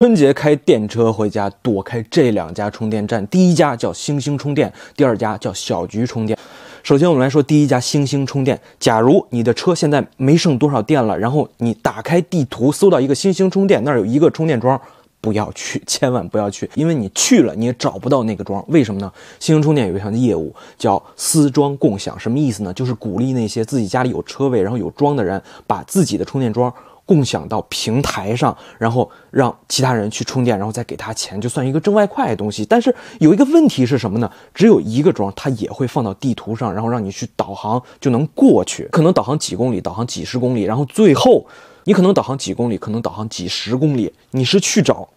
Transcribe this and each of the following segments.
春节开电车回家，躲开这两家充电站。第一家叫星星充电，第二家叫小菊充电。首先，我们来说第一家星星充电。假如你的车现在没剩多少电了，然后你打开地图搜到一个星星充电，那儿有一个充电桩，不要去，千万不要去，因为你去了你也找不到那个桩。为什么呢？星星充电有一项业务叫私装共享，什么意思呢？就是鼓励那些自己家里有车位，然后有桩的人，把自己的充电桩。共享到平台上，然后让其他人去充电，然后再给他钱，就算一个挣外快的东西。但是有一个问题是什么呢？只有一个桩，它也会放到地图上，然后让你去导航就能过去。可能导航几公里，导航几十公里，然后最后你可能导航几公里，可能导航几十公里，你是去找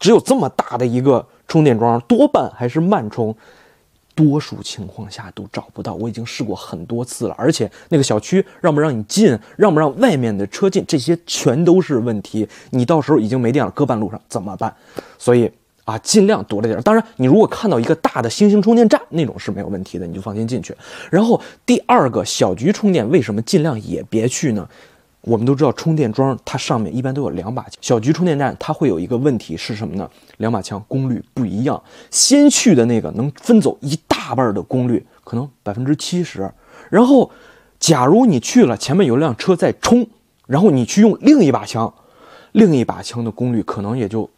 只有这么大的一个充电桩，多半还是慢充。多数情况下都找不到，我已经试过很多次了。而且那个小区让不让你进，让不让外面的车进，这些全都是问题。你到时候已经没电了，搁半路上怎么办？所以啊，尽量躲着点。当然，你如果看到一个大的星星充电站，那种是没有问题的，你就放心进去。然后第二个小局充电，为什么尽量也别去呢？我们都知道，充电桩它上面一般都有两把枪。小局充电站它会有一个问题是什么呢？两把枪功率不一样，先去的那个能分走一大半的功率，可能百分之七十。然后，假如你去了，前面有辆车在冲，然后你去用另一把枪，另一把枪的功率可能也就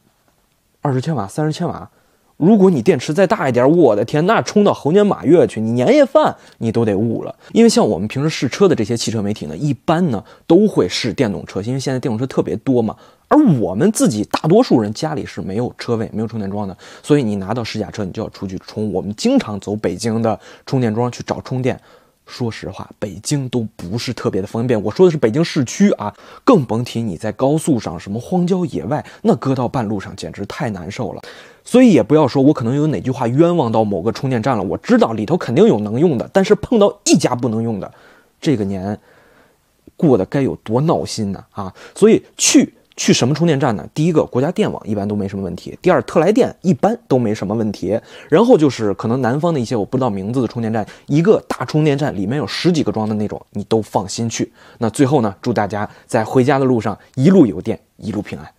二十千瓦、三十千瓦。如果你电池再大一点，我的天，那冲到猴年马月去！你年夜饭你都得捂了。因为像我们平时试车的这些汽车媒体呢，一般呢都会试电动车，因为现在电动车特别多嘛。而我们自己大多数人家里是没有车位、没有充电桩的，所以你拿到试驾车，你就要出去充。我们经常走北京的充电桩去找充电。说实话，北京都不是特别的方便。我说的是北京市区啊，更甭提你在高速上、什么荒郊野外，那搁到半路上简直太难受了。所以也不要说，我可能有哪句话冤枉到某个充电站了。我知道里头肯定有能用的，但是碰到一家不能用的，这个年过得该有多闹心呢啊！所以去。去什么充电站呢？第一个，国家电网一般都没什么问题；第二，特来电一般都没什么问题。然后就是可能南方的一些我不知道名字的充电站，一个大充电站里面有十几个桩的那种，你都放心去。那最后呢，祝大家在回家的路上一路有电，一路平安。